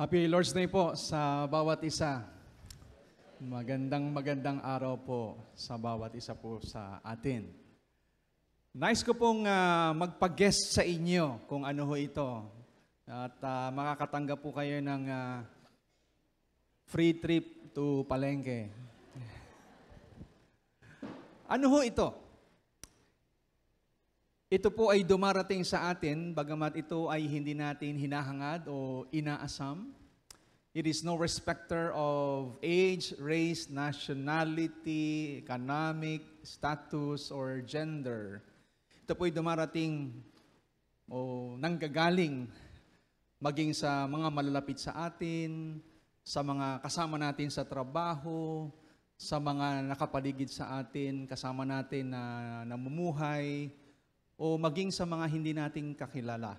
Happy Lord's Day po sa bawat isa. Magandang magandang araw po sa bawat isa po sa atin. Nice ko pong uh, magpag-guest sa inyo kung ano ho ito. At uh, makakatanggap po kayo ng uh, free trip to Palengke. ano ho ito? Ito po ay dumarating sa atin, bagamat ito ay hindi natin hinahangad o inaasam. It is no respecter of age, race, nationality, economic, status, or gender. Ito po ay dumarating o nanggagaling maging sa mga malalapit sa atin, sa mga kasama natin sa trabaho, sa mga nakapaligid sa atin, kasama natin na namumuhay, o maging sa mga hindi nating kakilala.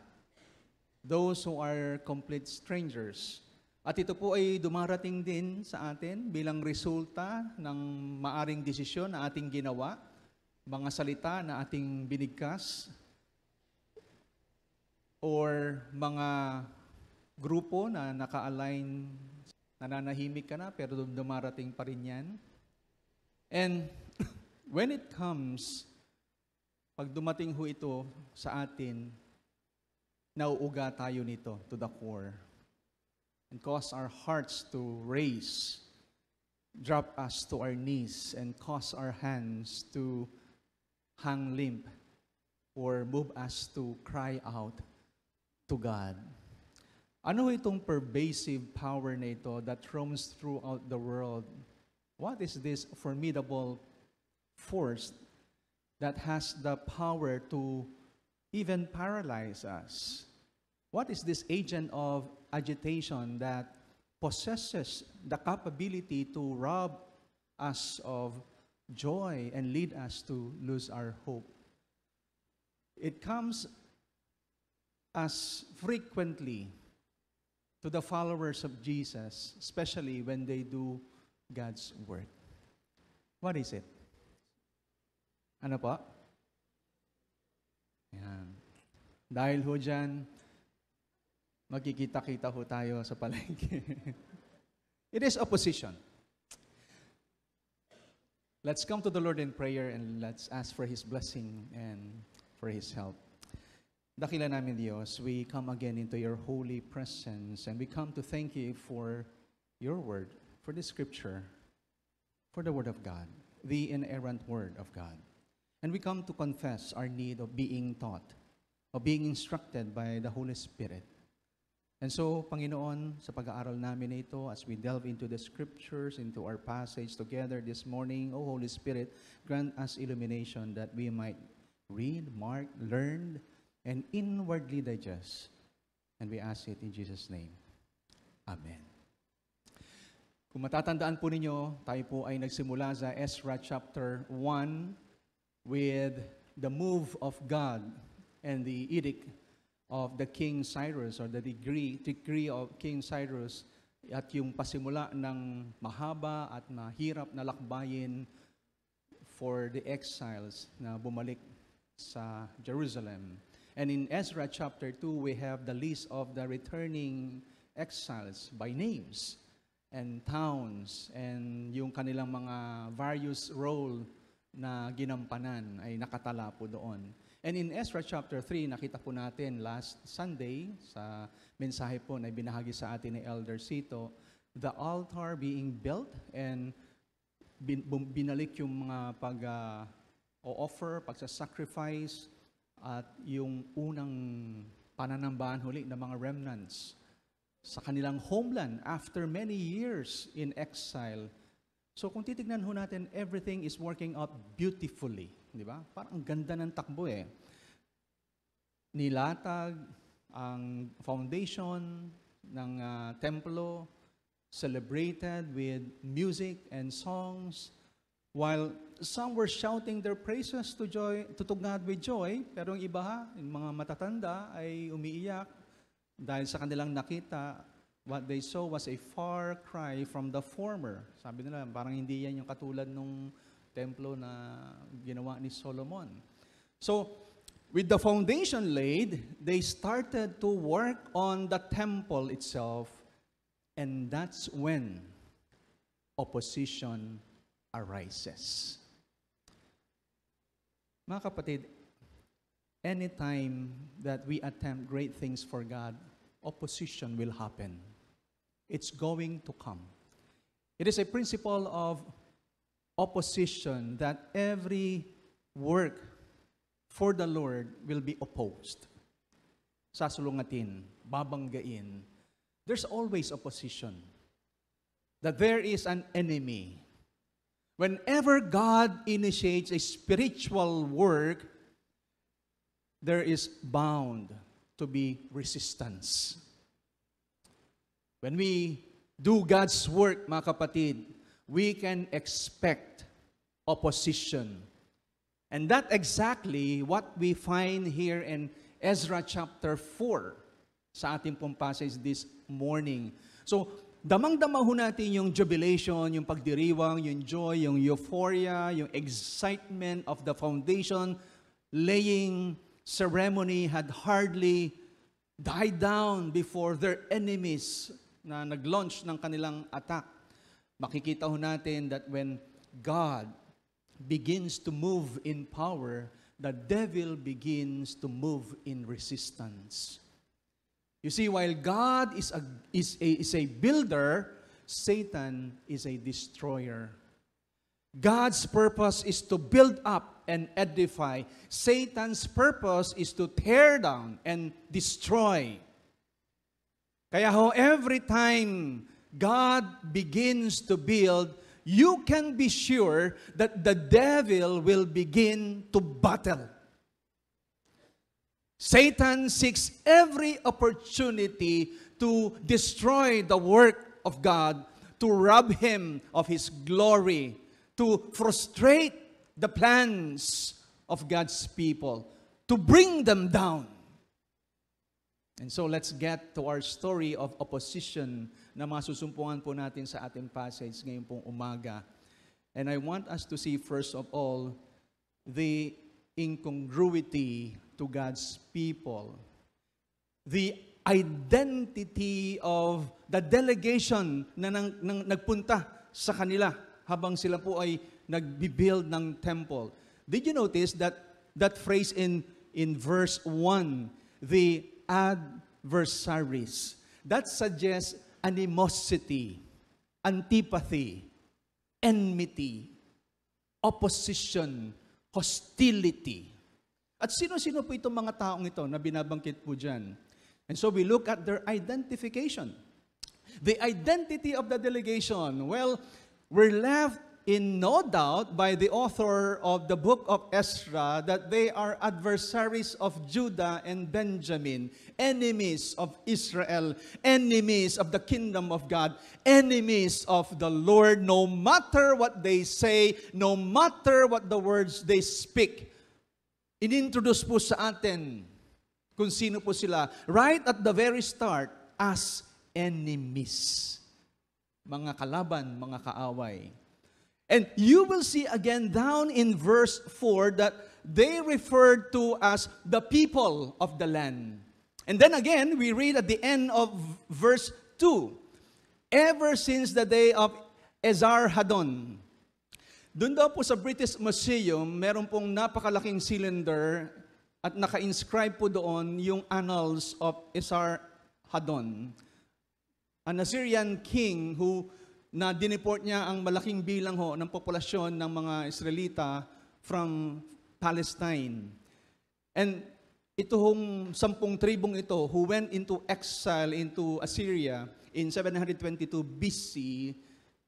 Those who are complete strangers. At ito po ay dumarating din sa atin bilang resulta ng maaring desisyon na ating ginawa, mga salita na ating binigkas, or mga grupo na naka-align, nananahimik ka na pero dumarating pa rin yan. And when it comes pag dumating ho ito sa atin, nauuga tayo nito to the core and cause our hearts to race, drop us to our knees, and cause our hands to hang limp or move us to cry out to God. Ano itong pervasive power na ito that roams throughout the world? What is this formidable force that has the power to even paralyze us? What is this agent of agitation that possesses the capability to rob us of joy and lead us to lose our hope? It comes as frequently to the followers of Jesus, especially when they do God's work. What is it? Ano po? Yan. Dahil ho dyan, magkikita-kita ho tayo sa palengke. It is opposition. Let's come to the Lord in prayer and let's ask for His blessing and for His help. Dakila namin Diyos, we come again into your holy presence and we come to thank you for your word, for the scripture, for the word of God, the inerrant word of God. And we come to confess our need of being taught, of being instructed by the Holy Spirit. And so, Panginoon, sa pag-aaral namin na ito, as we delve into the Scriptures, into our passage together this morning, O Holy Spirit, grant us illumination that we might read, mark, learn, and inwardly digest. And we ask it in Jesus' name. Amen. Kung matatandaan po ninyo, tayo po ay nagsimula sa Ezra chapter 1, with the move of God and the edict of the King Cyrus or the degree, decree of King Cyrus at yung pasimula ng mahaba at mahirap na lakbayin for the exiles na bumalik sa Jerusalem. And in Ezra chapter 2, we have the list of the returning exiles by names and towns and yung kanilang mga various role na ginampanan ay nakatala po doon. And in Ezra chapter 3, nakita po natin last Sunday sa mensahe po na binahagi sa atin ni Elder Sito, the altar being built and bin, binalik yung mga pag uh, ah, offer, pagsa-sacrifice at yung unang pananambahan huli ng mga remnants sa kanilang homeland after many years in exile So kung titignan ho natin, everything is working out beautifully. Di ba? Parang ang ganda ng takbo eh. Nilatag ang foundation ng uh, templo, celebrated with music and songs, while some were shouting their praises to, joy, to, to God with joy, pero yung iba, yung mga matatanda ay umiiyak dahil sa kanilang nakita What they saw was a far cry from the former. Sabi nila, parang hindi yan yung katulad nung templo na ginawa ni Solomon. So, with the foundation laid, they started to work on the temple itself. And that's when opposition arises. Mga kapatid, anytime that we attempt great things for God, opposition will happen. It's going to come. It is a principle of opposition that every work for the Lord will be opposed. Sasulungatin, babanggain. There's always opposition. That there is an enemy. Whenever God initiates a spiritual work, there is bound to be resistance. When we do God's work, mga kapatid, we can expect opposition. And that exactly what we find here in Ezra chapter 4 sa ating pong passage this morning. So, damang-dama ho natin yung jubilation, yung pagdiriwang, yung joy, yung euphoria, yung excitement of the foundation laying ceremony had hardly died down before their enemies na nag-launch ng kanilang attack, makikita ho natin that when God begins to move in power, the devil begins to move in resistance. You see, while God is a, is a, is a builder, Satan is a destroyer. God's purpose is to build up and edify. Satan's purpose is to tear down and destroy. Kaya ho, every time God begins to build, you can be sure that the devil will begin to battle. Satan seeks every opportunity to destroy the work of God, to rob him of his glory, to frustrate the plans of God's people, to bring them down. And so let's get to our story of opposition na masusumpungan po natin sa ating passage ngayong pong umaga. And I want us to see first of all the incongruity to God's people. The identity of the delegation na nang, nang, nagpunta sa kanila habang sila po ay nagbibuild ng temple. Did you notice that that phrase in in verse 1, the adversaries. That suggests animosity, antipathy, enmity, opposition, hostility. At sino-sino po itong mga taong ito na binabangkit po dyan? And so we look at their identification. The identity of the delegation. Well, we're left in no doubt by the author of the book of Ezra that they are adversaries of Judah and Benjamin, enemies of Israel, enemies of the kingdom of God, enemies of the Lord, no matter what they say, no matter what the words they speak. Inintroduce po sa atin kung sino po sila right at the very start as enemies. Mga kalaban, mga kaaway. And you will see again down in verse 4 that they referred to as the people of the land. And then again, we read at the end of verse 2 Ever since the day of Ezar Hadon, doon daw po sa British Museum, meron pong napakalaking cylinder at naka-inscribe po doon yung annals of Ezar Hadon, an Assyrian king who na dineport niya ang malaking bilang ho ng populasyon ng mga Israelita from Palestine. And ito hong sampung tribong ito who went into exile into Assyria in 722 BC,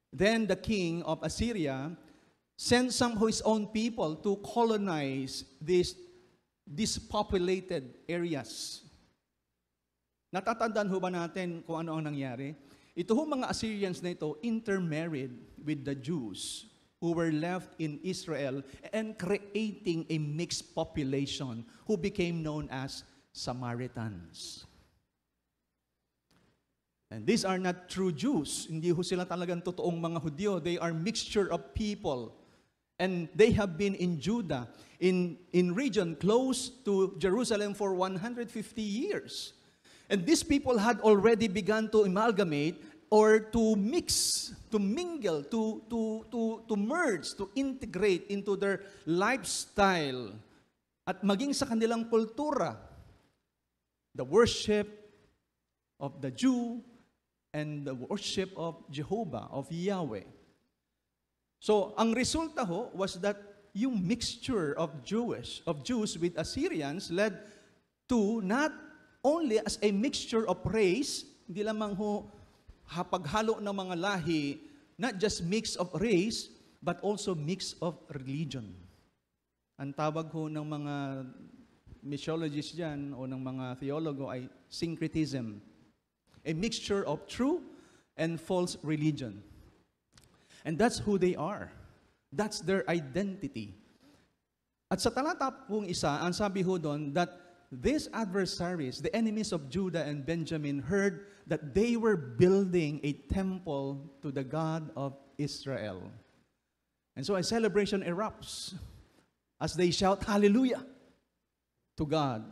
then the king of Assyria sent some of his own people to colonize these dispopulated areas. Natatandaan ho ba natin kung ano ang nangyari? Ito ho mga Assyrians na ito intermarried with the Jews who were left in Israel and creating a mixed population who became known as Samaritans. And these are not true Jews. Hindi ho sila talagang totoong mga Hudyo. They are mixture of people. And they have been in Judah, in, in region close to Jerusalem for 150 years. And these people had already begun to amalgamate or to mix, to mingle, to, to, to, to merge, to integrate into their lifestyle at maging sa kanilang kultura. The worship of the Jew and the worship of Jehovah, of Yahweh. So, ang resulta ho was that yung mixture of Jewish, of Jews with Assyrians led to not only as a mixture of race, hindi lamang ho paghalo ng mga lahi, not just mix of race, but also mix of religion. Ang tawag ho ng mga missiologists dyan o ng mga theologo ay syncretism. A mixture of true and false religion. And that's who they are. That's their identity. At sa talata pong isa, ang sabi ho doon that These adversaries, the enemies of Judah and Benjamin, heard that they were building a temple to the God of Israel. And so a celebration erupts as they shout, Hallelujah! to God.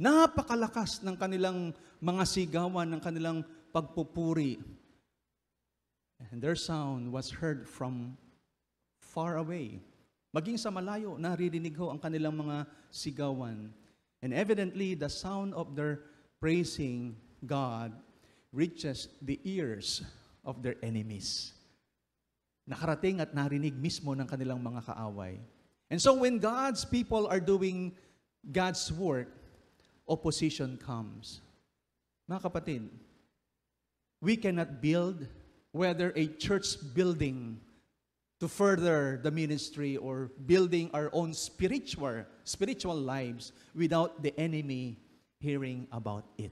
Napakalakas ng kanilang mga sigawan, ng kanilang pagpupuri. And their sound was heard from far away. Maging sa malayo, naririnig ho ang kanilang mga sigawan. And evidently, the sound of their praising God reaches the ears of their enemies. Nakarating at narinig mismo ng kanilang mga kaaway. And so when God's people are doing God's work, opposition comes. Mga kapatid, we cannot build whether a church building to further the ministry or building our own spiritual spiritual lives without the enemy hearing about it.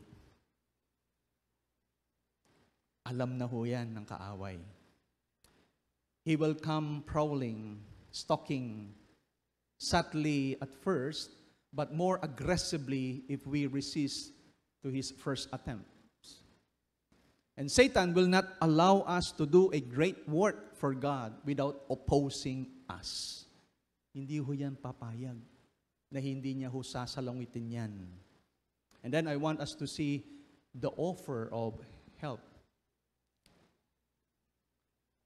Alam na ho yan ng kaaway. He will come prowling, stalking, subtly at first, but more aggressively if we resist to his first attempt. And Satan will not allow us to do a great work for God without opposing us. Hindi ho yan papayag na hindi niya ho sasalangitin yan. And then I want us to see the offer of help.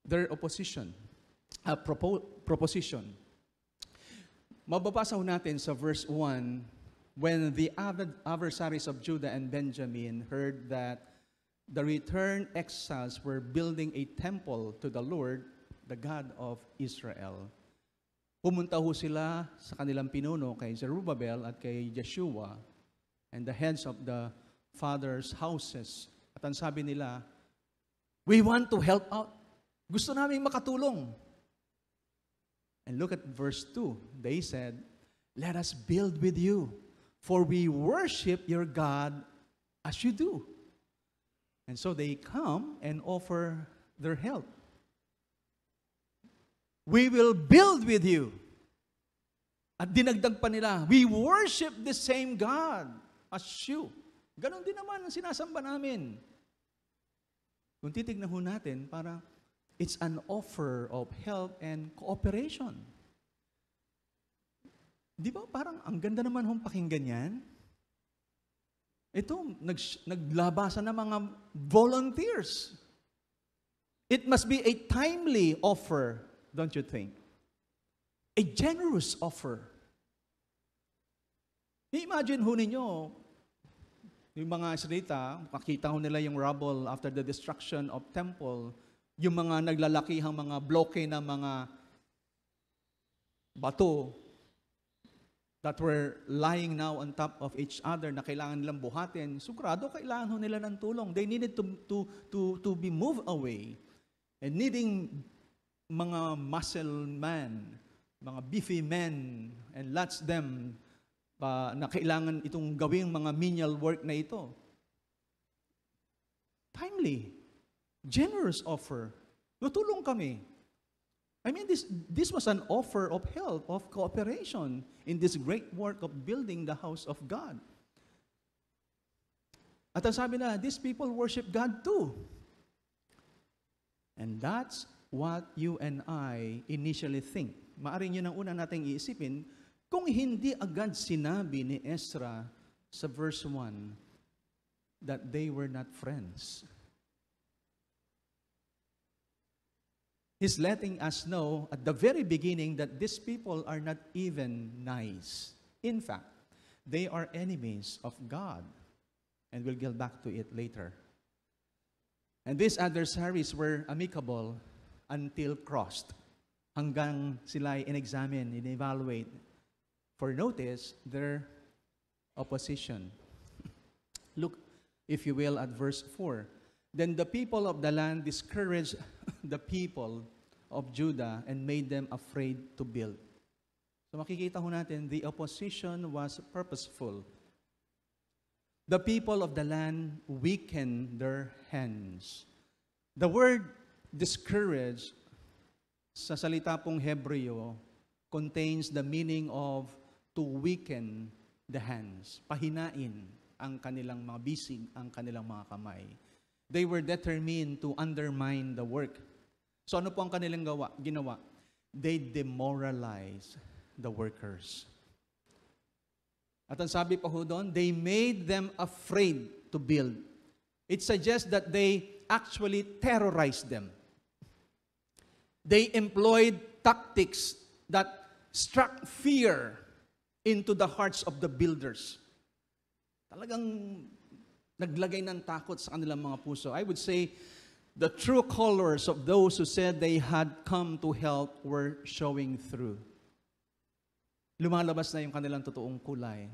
Their opposition, a propo- proposition. Mababasa ho natin sa verse 1, When the adversaries of Judah and Benjamin heard that the returned exiles were building a temple to the Lord, the God of Israel. Pumunta ho sila sa kanilang pinuno kay Zerubbabel at kay Joshua and the heads of the father's houses. At ang sabi nila, we want to help out. Gusto namin makatulong. And look at verse 2. They said, let us build with you, for we worship your God as you do. And so they come and offer their help. We will build with you. At dinagdag pa nila, we worship the same God as you. Ganon din naman ang sinasamba namin. Kung titignan ho natin, para it's an offer of help and cooperation. Di ba parang ang ganda naman hong pakinggan yan? Ito, nag, naglabasan ng mga volunteers. It must be a timely offer, don't you think? A generous offer. Imagine ho ninyo, yung mga Israelita, makita ho nila yung rubble after the destruction of temple, yung mga naglalakihang mga bloke na mga bato, that were lying now on top of each other na kailangan nilang buhatin, sugrado kailangan ho nila ng tulong. They needed to, to, to, to be moved away. And needing mga muscle man, mga beefy men, and lots them pa, na kailangan itong gawing mga menial work na ito. Timely, generous offer. Tutulong kami. I mean, this, this was an offer of help, of cooperation in this great work of building the house of God. At ang sabi na, these people worship God too. And that's what you and I initially think. Maaring yun ang una nating iisipin kung hindi agad sinabi ni Ezra sa verse 1 that they were not friends. He's letting us know at the very beginning that these people are not even nice. In fact, they are enemies of God. And we'll get back to it later. And these adversaries were amicable until crossed. Hanggang sila in-examine, in-evaluate. For notice, their opposition. Look, if you will, at verse 4. Then the people of the land discouraged the people of Judah and made them afraid to build. So makikita ho natin, the opposition was purposeful. The people of the land weakened their hands. The word discourage sa salita pong Hebreo contains the meaning of to weaken the hands, pahinain ang kanilang mga bisig, ang kanilang mga kamay. They were determined to undermine the work. So ano po ang kanilang gawa, ginawa? They demoralize the workers. At ang sabi pa ho doon, they made them afraid to build. It suggests that they actually terrorized them. They employed tactics that struck fear into the hearts of the builders. Talagang Naglagay ng takot sa kanilang mga puso. I would say, the true colors of those who said they had come to help were showing through. Lumalabas na yung kanilang totoong kulay.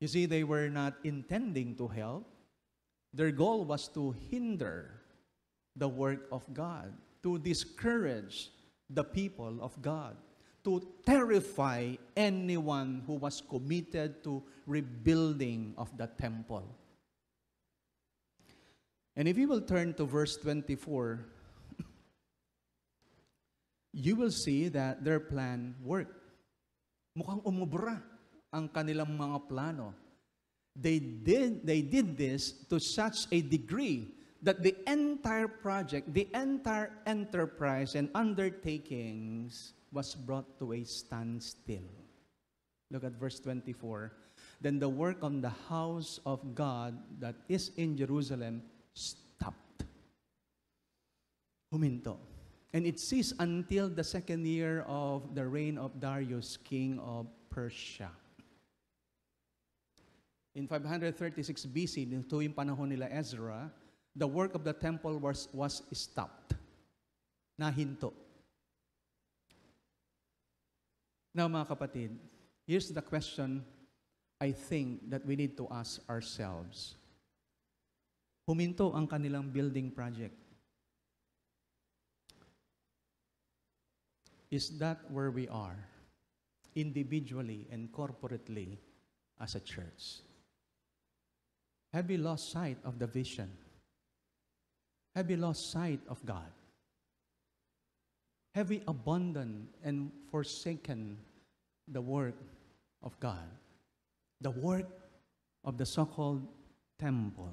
You see, they were not intending to help. Their goal was to hinder the work of God, to discourage the people of God. to terrify anyone who was committed to rebuilding of the temple. And if you will turn to verse 24, you will see that their plan worked. Mukhang umubra ang kanilang mga plano. They did, they did this to such a degree that the entire project, the entire enterprise and undertakings was brought to a standstill. Look at verse 24. Then the work on the house of God that is in Jerusalem stopped. Huminto. And it ceased until the second year of the reign of Darius, king of Persia. In 536 BC, nito yung panahon nila Ezra, the work of the temple was, was stopped. Nahinto. Now mga kapatid, here's the question I think that we need to ask ourselves. Huminto ang kanilang building project. Is that where we are individually and corporately as a church? Have we lost sight of the vision? Have we lost sight of God? have we abandoned and forsaken the work of God, the work of the so called temple?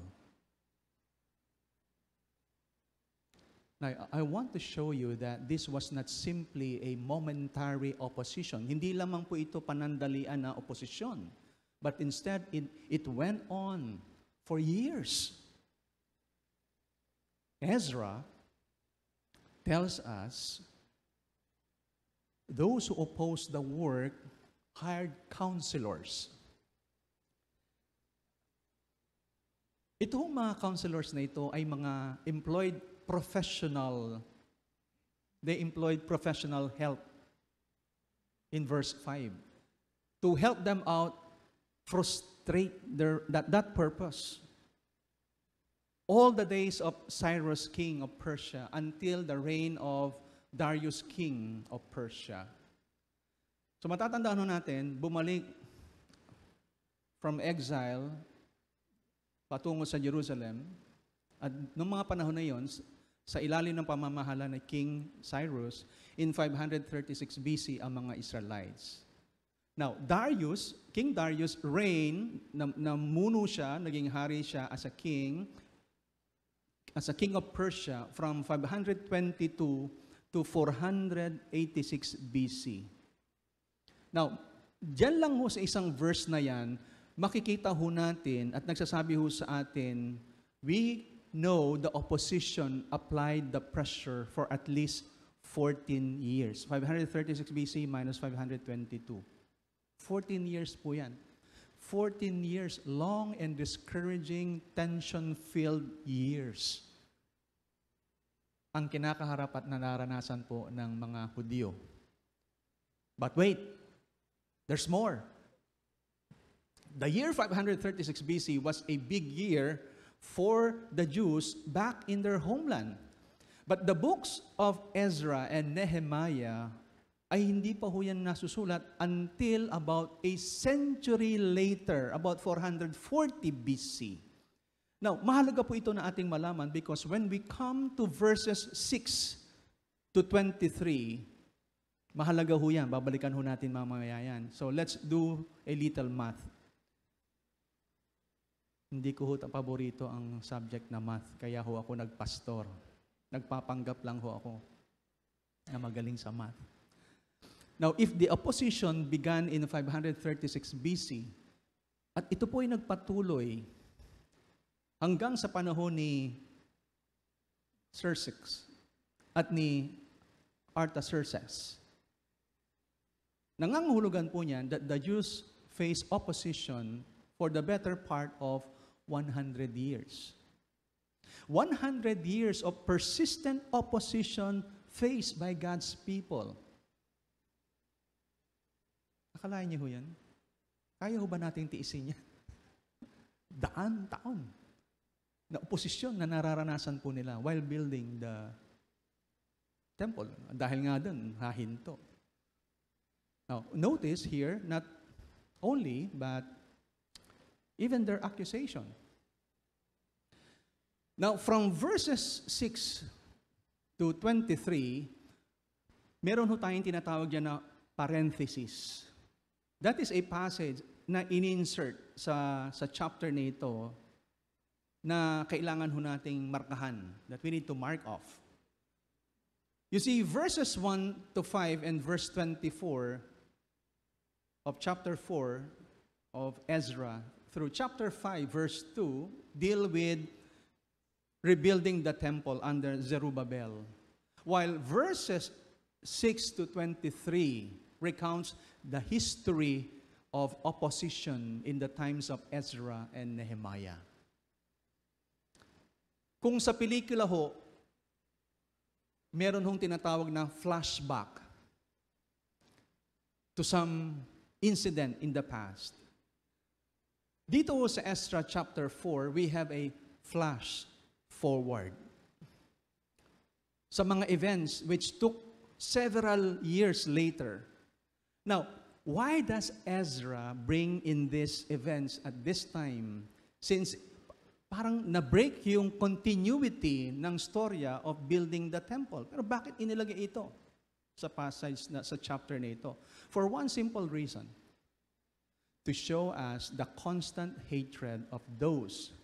Now, I want to show you that this was not simply a momentary opposition. Hindi lamang po ito panandalian na opposition. But instead, it, it went on for years. Ezra tells us Those who opposed the work hired counselors. Itong mga counselors na ito ay mga employed professional. They employed professional help in verse 5 to help them out frustrate their, that, that purpose. All the days of Cyrus, king of Persia, until the reign of Darius King of Persia. So matatandaan natin, bumalik from exile patungo sa Jerusalem. At noong mga panahon na yon, sa ilalim ng pamamahala ni King Cyrus, in 536 BC ang mga Israelites. Now, Darius, King Darius reigned, namuno siya, naging hari siya as a king, as a king of Persia from 522 to 486 BC. Now, dyan lang ho sa isang verse na yan, makikita ho natin at nagsasabi ho sa atin, we know the opposition applied the pressure for at least 14 years. 536 BC minus 522. 14 years po yan. 14 years, long and discouraging, tension-filled years ang kinakaharap at nararanasan po ng mga Hudyo. But wait, there's more. The year 536 BC was a big year for the Jews back in their homeland. But the books of Ezra and Nehemiah ay hindi pa ho yan nasusulat until about a century later, about 440 BC. Now, mahalaga po ito na ating malaman because when we come to verses 6 to 23, mahalaga ho yan. Babalikan ho natin mamaya yan. So, let's do a little math. Hindi ko ho paborito ang subject na math, kaya ho ako nagpastor. Nagpapanggap lang ho ako na magaling sa math. Now, if the opposition began in 536 BC, at ito po ay nagpatuloy hanggang sa panahon ni Xerxes at ni Artaxerxes. Nangangahulugan po niyan that the Jews face opposition for the better part of 100 years. 100 years of persistent opposition faced by God's people. Akalain niyo ho yan? Kaya ho ba nating tiisin yan? Daan taon na oposisyon na nararanasan po nila while building the temple. Dahil nga doon, hahinto. Now, notice here, not only, but even their accusation. Now, from verses 6 to 23, meron ho tayong tinatawag dyan na parenthesis. That is a passage na ininsert sa, sa chapter nito na kailangan ho nating markahan, that we need to mark off. You see, verses 1 to 5 and verse 24 of chapter 4 of Ezra through chapter 5 verse 2 deal with rebuilding the temple under Zerubbabel. While verses 6 to 23 recounts the history of opposition in the times of Ezra and Nehemiah. Kung sa pelikula ho, meron hong tinatawag na flashback to some incident in the past. Dito ho sa Ezra chapter 4, we have a flash forward sa mga events which took several years later. Now, why does Ezra bring in these events at this time since parang na-break yung continuity ng storya of building the temple. Pero bakit inilagay ito sa passage na sa chapter na ito? For one simple reason, to show us the constant hatred of those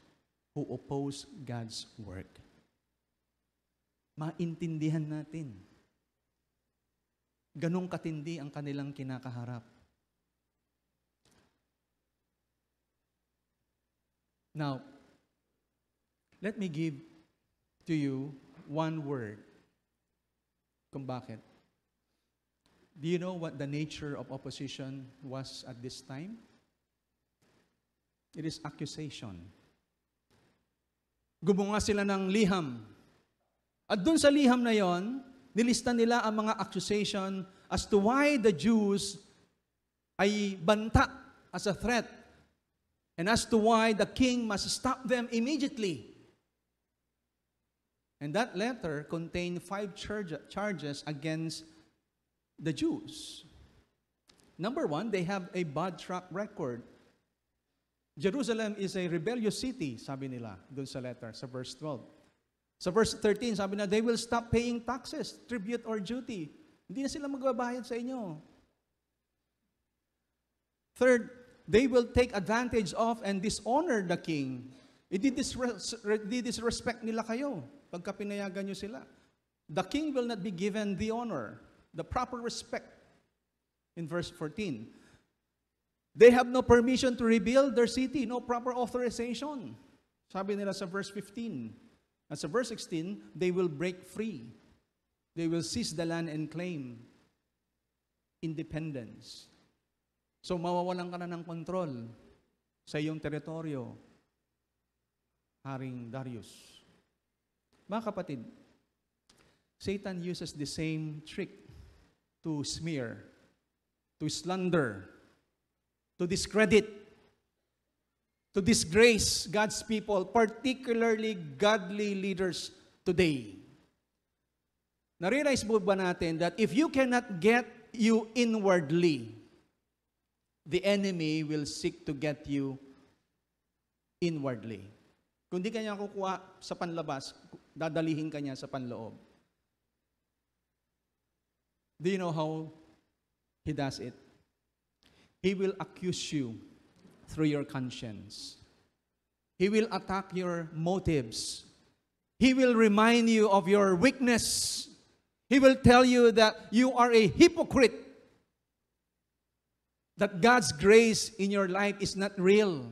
who oppose God's work. Maintindihan natin. Ganong katindi ang kanilang kinakaharap. Now, Let me give to you one word kung bakit. Do you know what the nature of opposition was at this time? It is accusation. Gumunga sila ng liham. At dun sa liham na yon, nilista nila ang mga accusation as to why the Jews ay banta as a threat and as to why the king must stop them immediately. And that letter contained five charges against the Jews. Number one, they have a bad track record. Jerusalem is a rebellious city, sabi nila dun sa letter, sa verse 12. Sa verse 13, sabi na, they will stop paying taxes, tribute or duty. Hindi na sila magbabayad sa inyo. Third, they will take advantage of and dishonor the king. I-disrespect nila kayo pagka pinayagan nyo sila. The king will not be given the honor, the proper respect. In verse 14, they have no permission to rebuild their city, no proper authorization. Sabi nila sa verse 15. At sa verse 16, they will break free. They will seize the land and claim independence. So mawawalan ka na ng kontrol sa iyong teritoryo, Haring Darius. Mga kapatid, Satan uses the same trick to smear, to slander, to discredit, to disgrace God's people, particularly godly leaders today. Narealize mo ba natin that if you cannot get you inwardly, the enemy will seek to get you inwardly. Kung di kanya kukuha sa panlabas, dadalihin kanya sa panloob. Do you know how he does it? He will accuse you through your conscience. He will attack your motives. He will remind you of your weakness. He will tell you that you are a hypocrite. That God's grace in your life is not real.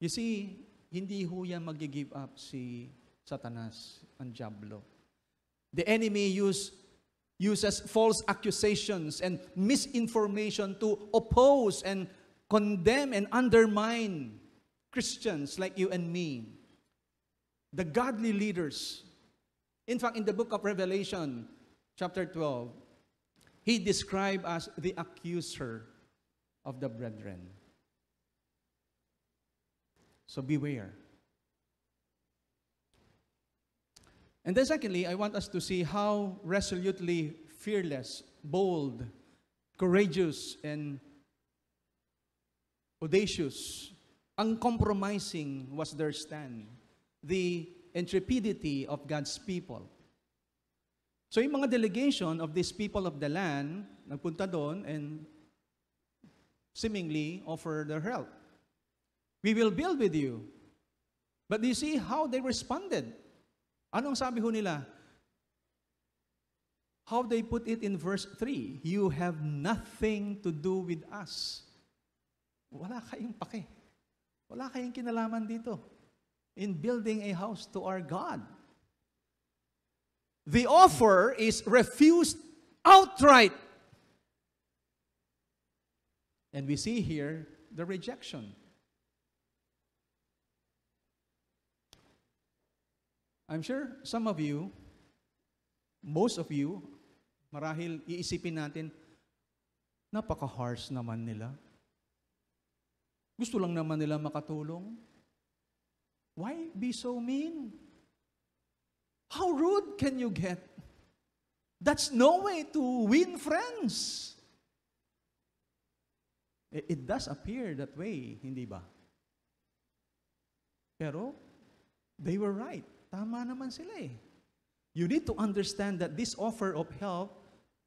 You see, hindi ho yan mag-give up si Satanas, ang Diablo. The enemy use, uses false accusations and misinformation to oppose and condemn and undermine Christians like you and me. The godly leaders. In fact, in the book of Revelation, chapter 12, he described as the accuser of the brethren. So beware. And then, secondly, I want us to see how resolutely fearless, bold, courageous, and audacious, uncompromising was their stand. The intrepidity of God's people. So yung mga delegation of these people of the land, nagpunta doon and seemingly offer their help. We will build with you. But do you see how they responded? Anong sabi ho nila? How they put it in verse 3, You have nothing to do with us. Wala kayong pake. Wala kayong kinalaman dito in building a house to our God. The offer is refused outright. And we see here the rejection. I'm sure some of you, most of you, marahil iisipin natin, napaka-harsh naman nila. Gusto lang naman nila makatulong. Why be so mean? How rude can you get? That's no way to win friends. It does appear that way, hindi ba? Pero, they were right. Tama naman sila eh. You need to understand that this offer of help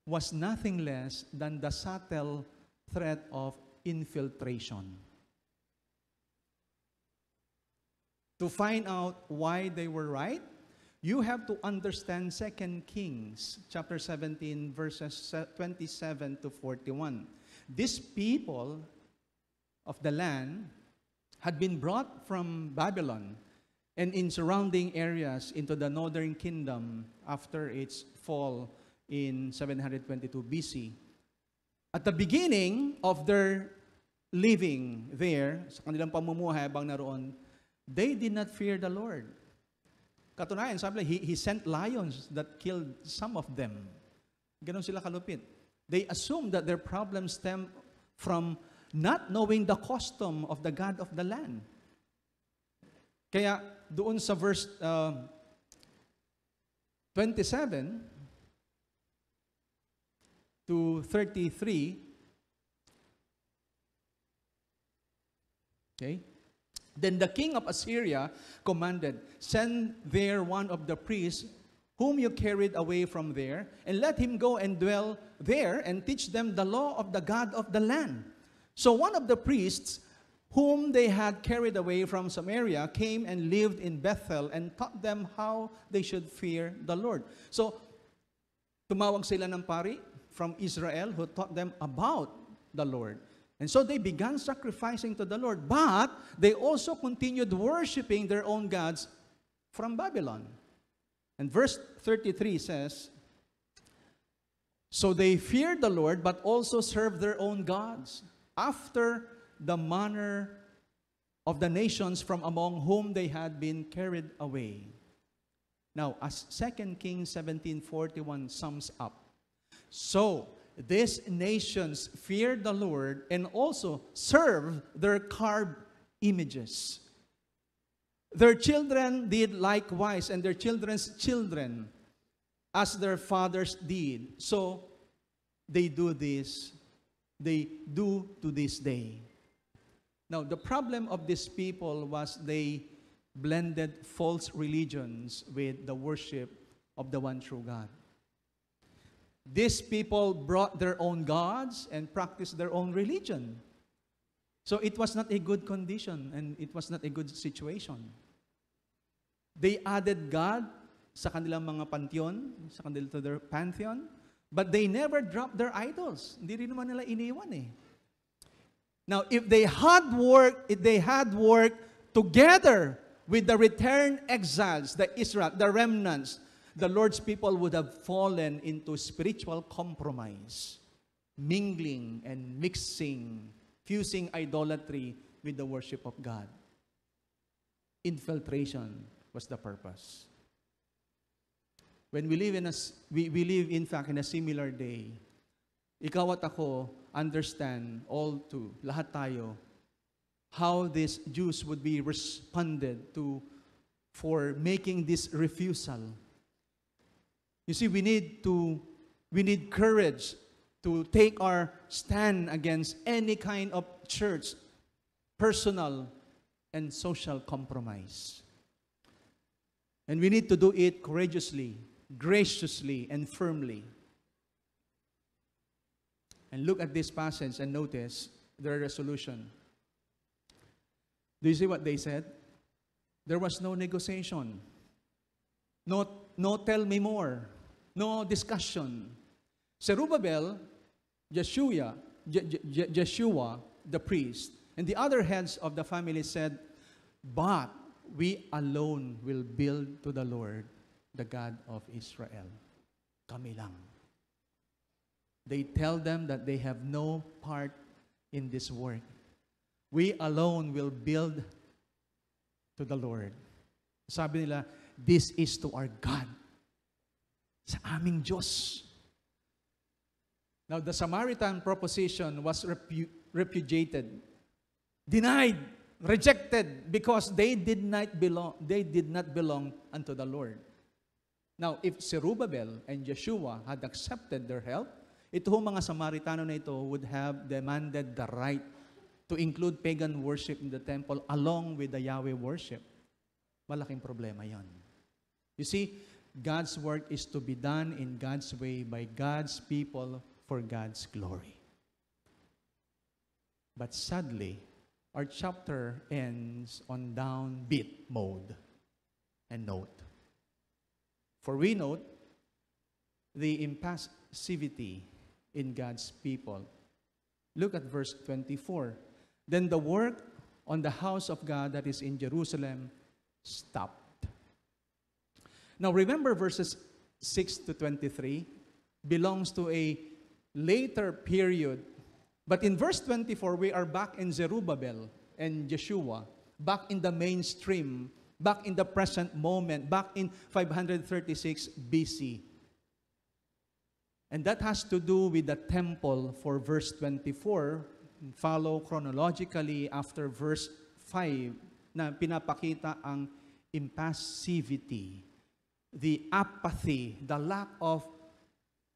was nothing less than the subtle threat of infiltration. To find out why they were right, you have to understand 2 Kings chapter 17 verses 27 to 41. These people of the land had been brought from Babylon and in surrounding areas into the northern kingdom after its fall in 722 BC. At the beginning of their living there, sa kanilang pamumuhay habang naroon, they did not fear the Lord. Katunayan, sabi lang, he, he sent lions that killed some of them. Ganon sila kalupit. They assumed that their problems stem from not knowing the custom of the God of the land. Kaya doon sa verse uh, 27 to 33, okay? Then the king of Assyria commanded, Send there one of the priests whom you carried away from there, and let him go and dwell there and teach them the law of the God of the land. So one of the priests whom they had carried away from Samaria, came and lived in Bethel and taught them how they should fear the Lord. So, tumawag sila ng pari from Israel who taught them about the Lord. And so they began sacrificing to the Lord, but they also continued worshiping their own gods from Babylon. And verse 33 says, So they feared the Lord, but also served their own gods. After the manner of the nations from among whom they had been carried away. Now, as 2 Kings 17:41 sums up, so these nations feared the Lord and also served their carved images. Their children did likewise, and their children's children, as their fathers did. So they do this, they do to this day. Now, the problem of these people was they blended false religions with the worship of the one true God. These people brought their own gods and practiced their own religion. So it was not a good condition and it was not a good situation. They added God sa kanilang mga pantheon, sa kanila to their pantheon, but they never dropped their idols. Hindi rin naman nila iniwan eh. Now, if they had worked, if they had worked together with the returned exiles, the Israel, the remnants, the Lord's people would have fallen into spiritual compromise, mingling and mixing, fusing idolatry with the worship of God. Infiltration was the purpose. When we live in a, we, we live in fact in a similar day ikaw at ako understand all to, lahat tayo, how these Jews would be responded to for making this refusal. You see, we need to, we need courage to take our stand against any kind of church, personal and social compromise. And we need to do it courageously, graciously, and firmly and look at this passage and notice their resolution. Do you see what they said? There was no negotiation. No, no tell me more. No discussion. Zerubbabel, Joshua, Joshua, the priest, and the other heads of the family said, But we alone will build to the Lord, the God of Israel. Kami lang. they tell them that they have no part in this work. We alone will build to the Lord. Sabi nila, this is to our God. Sa aming Diyos. Now, the Samaritan proposition was repu- repudiated, denied, rejected because they did not belong they did not belong unto the Lord. Now, if Zerubbabel and Yeshua had accepted their help, ito ho mga Samaritano na ito would have demanded the right to include pagan worship in the temple along with the Yahweh worship. Malaking problema yon. You see, God's work is to be done in God's way by God's people for God's glory. But sadly, our chapter ends on downbeat mode and note. For we note the impassivity in God's people. Look at verse 24. Then the work on the house of God that is in Jerusalem stopped. Now remember verses 6 to 23 belongs to a later period. But in verse 24, we are back in Zerubbabel and Yeshua, back in the mainstream, back in the present moment, back in 536 BC. And that has to do with the temple for verse 24. Follow chronologically after verse 5 na pinapakita ang impassivity, the apathy, the lack of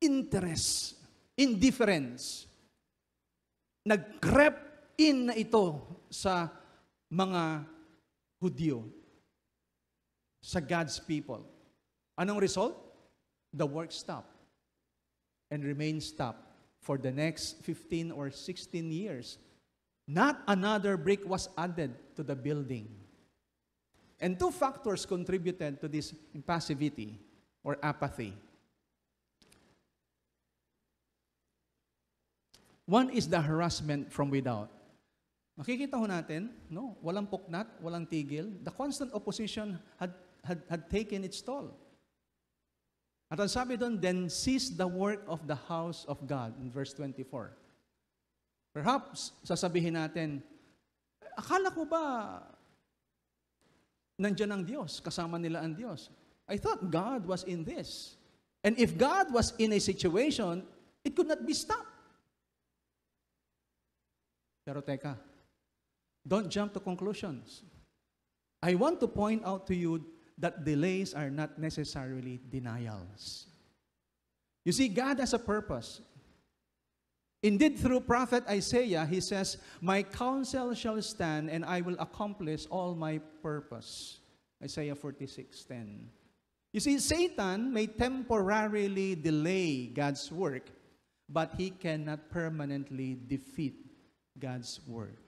interest, indifference. nag in na ito sa mga Hudyo, sa God's people. Anong result? The work stopped and remain stopped for the next 15 or 16 years. Not another brick was added to the building. And two factors contributed to this impassivity or apathy. One is the harassment from without. Makikita ho natin, no, walang puknat, walang tigil. The constant opposition had, had, had taken its toll. At ang sabi doon, then cease the work of the house of God in verse 24. Perhaps sasabihin natin, akala ko ba nandiyan ang Diyos, kasama nila ang Diyos? I thought God was in this. And if God was in a situation, it could not be stopped. Pero teka, don't jump to conclusions. I want to point out to you that delays are not necessarily denials. You see, God has a purpose. Indeed, through prophet Isaiah, he says, My counsel shall stand, and I will accomplish all my purpose. Isaiah 46:10. You see, Satan may temporarily delay God's work, but he cannot permanently defeat God's work.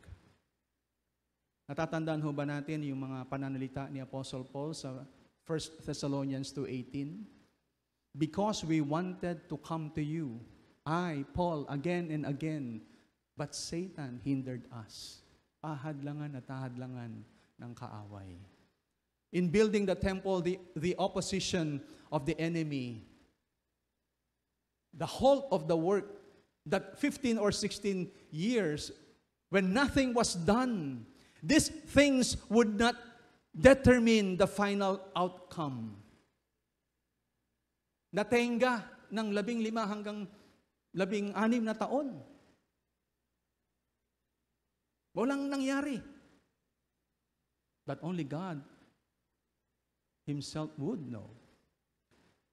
Natatandaan ho ba natin yung mga pananalita ni Apostle Paul sa 1 Thessalonians 2.18? Because we wanted to come to you, I, Paul, again and again, but Satan hindered us. Ahadlangan at ahadlangan ng kaaway. In building the temple, the, the opposition of the enemy, the whole of the work, that 15 or 16 years, when nothing was done These things would not determine the final outcome. Natenga ng labing lima hanggang labing anim na taon. Walang nangyari. But only God himself would know.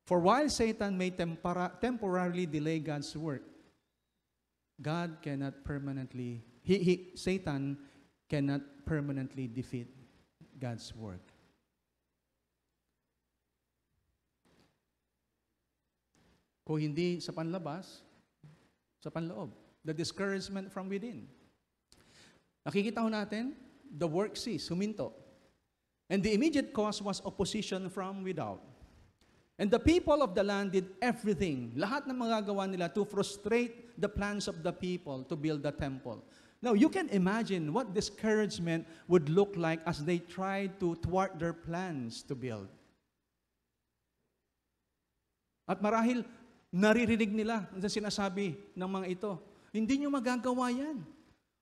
For while Satan may tempora- temporarily delay God's work, God cannot permanently, he, he, Satan cannot permanently defeat God's work. Kung hindi sa panlabas, sa panloob. The discouragement from within. Nakikita ho natin, the work ceased, huminto. And the immediate cause was opposition from without. And the people of the land did everything, lahat ng magagawa nila to frustrate the plans of the people to build the temple. Now, you can imagine what discouragement would look like as they tried to thwart their plans to build. At marahil, naririnig nila ang sinasabi ng mga ito. Hindi nyo magagawa yan.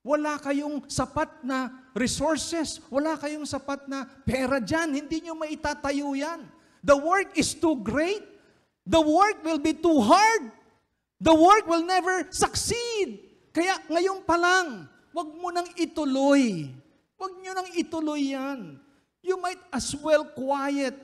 Wala kayong sapat na resources. Wala kayong sapat na pera dyan. Hindi nyo maitatayo yan. The work is too great. The work will be too hard. The work will never succeed. Kaya ngayon pa lang, wag mo nang ituloy. Wag nyo nang ituloy yan. You might as well quiet.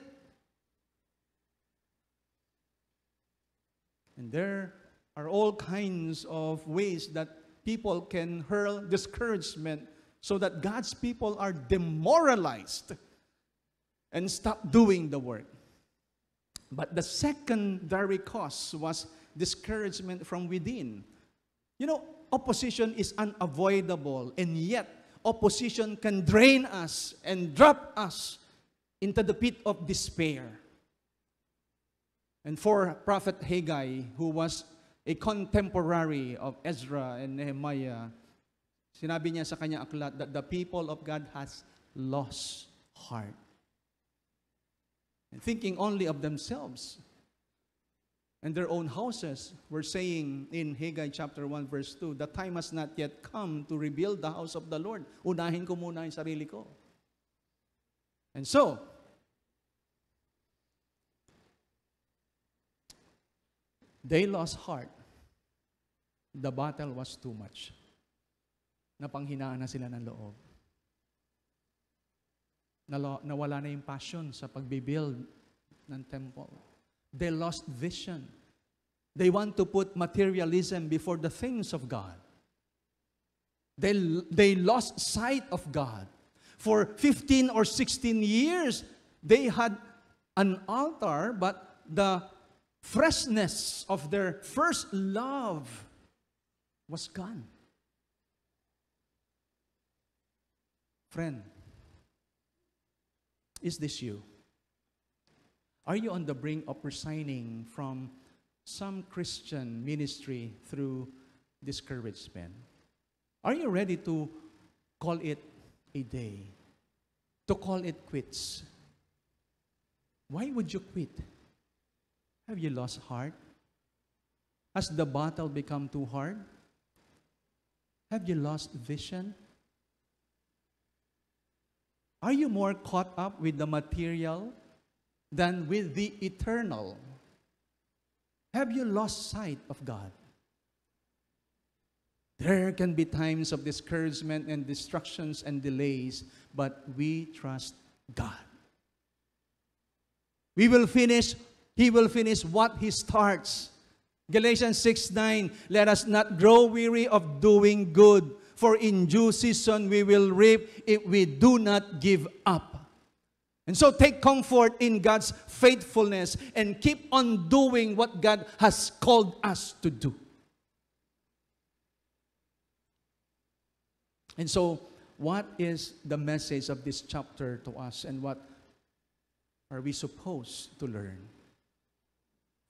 And there are all kinds of ways that people can hurl discouragement so that God's people are demoralized and stop doing the work. But the secondary cause was discouragement from within. You know, opposition is unavoidable, and yet opposition can drain us and drop us into the pit of despair. And for Prophet Haggai, who was a contemporary of Ezra and Nehemiah, sinabi niya sa kanya aklat that the people of God has lost heart. And thinking only of themselves, and their own houses were saying in Haggai chapter 1 verse 2, the time has not yet come to rebuild the house of the Lord. Unahin ko muna yung sarili ko. And so, they lost heart. The battle was too much. Napanghinaan na sila ng loob. Nalo, Nawala na yung passion sa pagbibuild ng temple. They lost vision. They want to put materialism before the things of God. They, they lost sight of God. For 15 or 16 years, they had an altar, but the freshness of their first love was gone. Friend, is this you? Are you on the brink of resigning from some Christian ministry through discouragement? Are you ready to call it a day? To call it quits? Why would you quit? Have you lost heart? Has the battle become too hard? Have you lost vision? Are you more caught up with the material than with the eternal. Have you lost sight of God? There can be times of discouragement and destructions and delays, but we trust God. We will finish, He will finish what He starts. Galatians 6 9, let us not grow weary of doing good, for in due season we will reap if we do not give up. And so take comfort in God's faithfulness and keep on doing what God has called us to do. And so, what is the message of this chapter to us and what are we supposed to learn?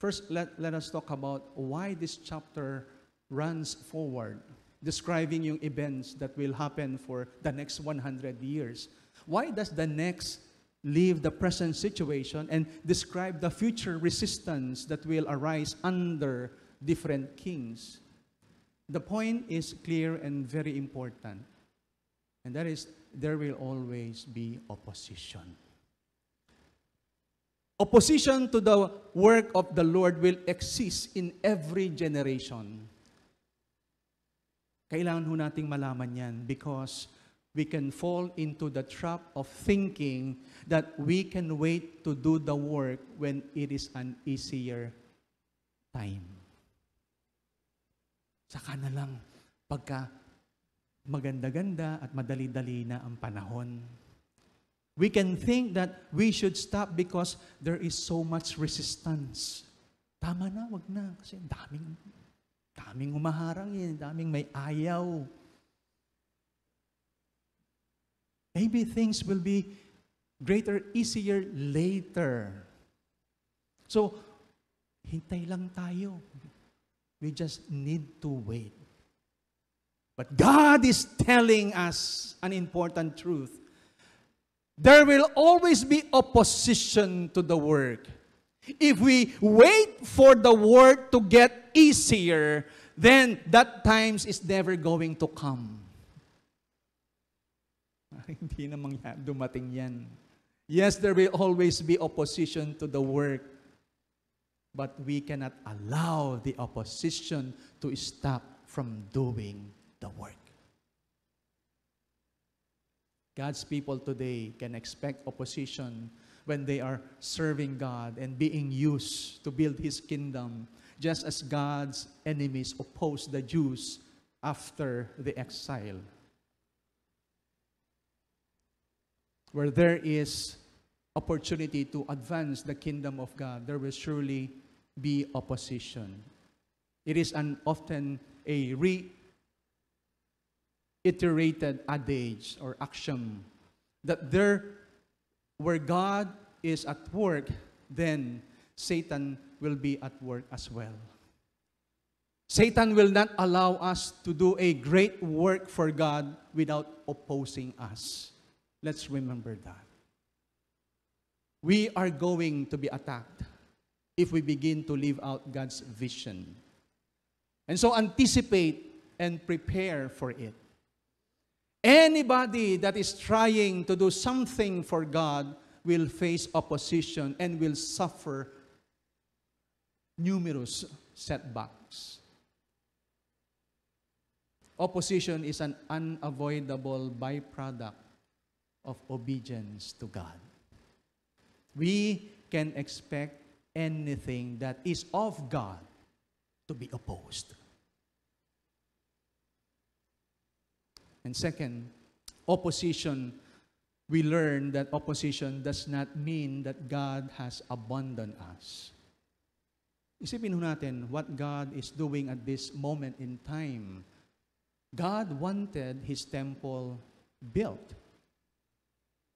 First, let, let us talk about why this chapter runs forward, describing yung events that will happen for the next 100 years. Why does the next leave the present situation and describe the future resistance that will arise under different kings. The point is clear and very important. And that is, there will always be opposition. Opposition to the work of the Lord will exist in every generation. Kailangan ho nating malaman yan because we can fall into the trap of thinking that we can wait to do the work when it is an easier time. Saka na lang pagka maganda-ganda at madali-dali na ang panahon. We can think that we should stop because there is so much resistance. Tama na, wag na. Kasi daming, daming humaharang yan, eh, daming may ayaw. Maybe things will be greater, easier later. So, hintay lang tayo. We just need to wait. But God is telling us an important truth. There will always be opposition to the work. If we wait for the work to get easier, then that times is never going to come. hindi namang dumating yan. Yes, there will always be opposition to the work, but we cannot allow the opposition to stop from doing the work. God's people today can expect opposition when they are serving God and being used to build His kingdom, just as God's enemies opposed the Jews after the exile Where there is opportunity to advance the kingdom of God, there will surely be opposition. It is an often a reiterated adage or axiom that there, where God is at work, then Satan will be at work as well. Satan will not allow us to do a great work for God without opposing us. Let's remember that. We are going to be attacked if we begin to live out God's vision. And so anticipate and prepare for it. Anybody that is trying to do something for God will face opposition and will suffer numerous setbacks. Opposition is an unavoidable byproduct of obedience to God. We can expect anything that is of God to be opposed. And second, opposition. We learn that opposition does not mean that God has abandoned us. Isipin natin what God is doing at this moment in time. God wanted His temple built.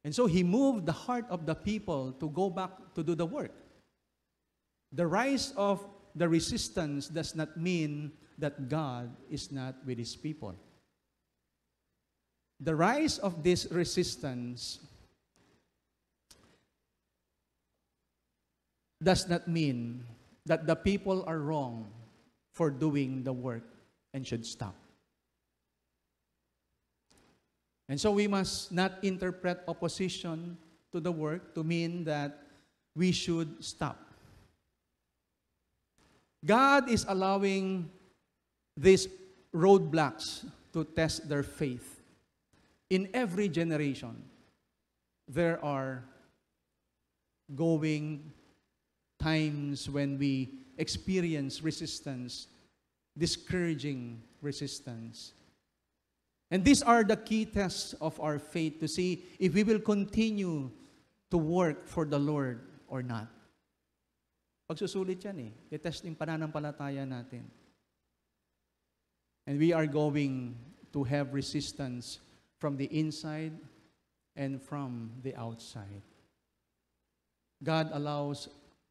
And so he moved the heart of the people to go back to do the work. The rise of the resistance does not mean that God is not with his people. The rise of this resistance does not mean that the people are wrong for doing the work and should stop. And so we must not interpret opposition to the work to mean that we should stop. God is allowing these roadblocks to test their faith. In every generation, there are going times when we experience resistance, discouraging resistance. And these are the key tests of our faith to see if we will continue to work for the Lord or not. Pagsusulit yan eh. Itest yung pananampalataya natin. And we are going to have resistance from the inside and from the outside. God allows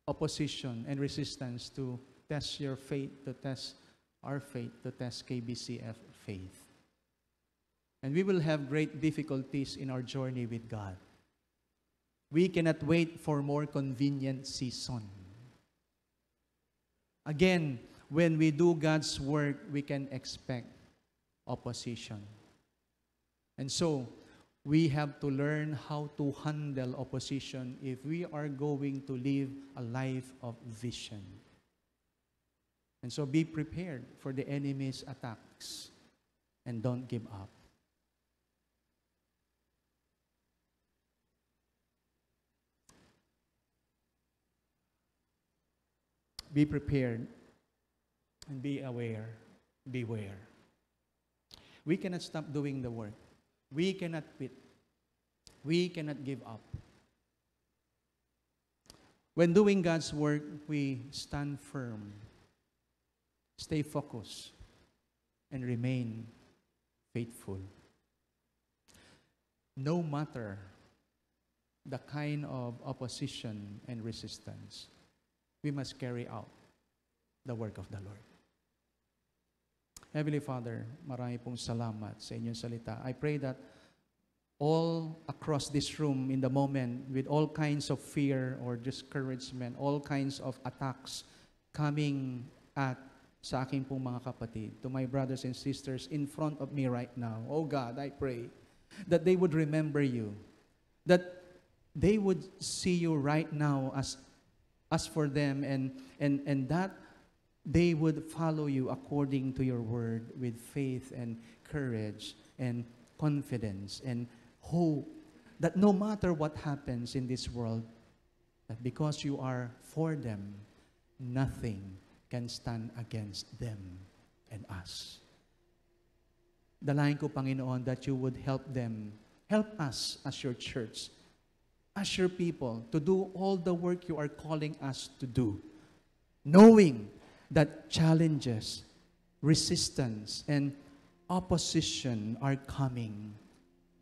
opposition and resistance to test your faith, to test our faith, to test KBCF faith. And we will have great difficulties in our journey with God. We cannot wait for more convenient season. Again, when we do God's work, we can expect opposition. And so, we have to learn how to handle opposition if we are going to live a life of vision. And so be prepared for the enemy's attacks and don't give up. be prepared and be aware, beware. We cannot stop doing the work. We cannot quit. We cannot give up. When doing God's work, we stand firm, stay focused, and remain faithful. No matter the kind of opposition and resistance. we must carry out the work of the Lord. Heavenly Father, marami pong salamat sa inyong salita. I pray that all across this room in the moment with all kinds of fear or discouragement, all kinds of attacks coming at sa aking pong mga kapatid, to my brothers and sisters in front of me right now. Oh God, I pray that they would remember you, that they would see you right now as as for them and, and, and that they would follow you according to your word with faith and courage and confidence and hope that no matter what happens in this world, that because you are for them, nothing can stand against them and us. Dalayan ko, Panginoon, that you would help them, help us as your church as your people to do all the work you are calling us to do, knowing that challenges, resistance, and opposition are coming.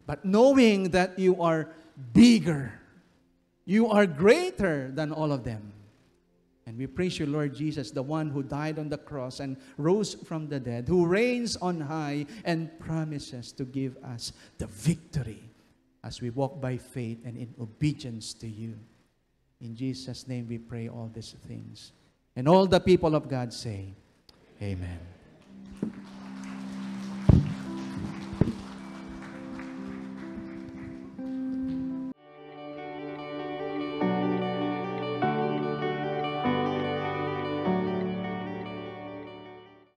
But knowing that you are bigger, you are greater than all of them. And we praise you, Lord Jesus, the one who died on the cross and rose from the dead, who reigns on high and promises to give us the victory as we walk by faith and in obedience to you. In Jesus' name we pray all these things. And all the people of God say, Amen. Amen.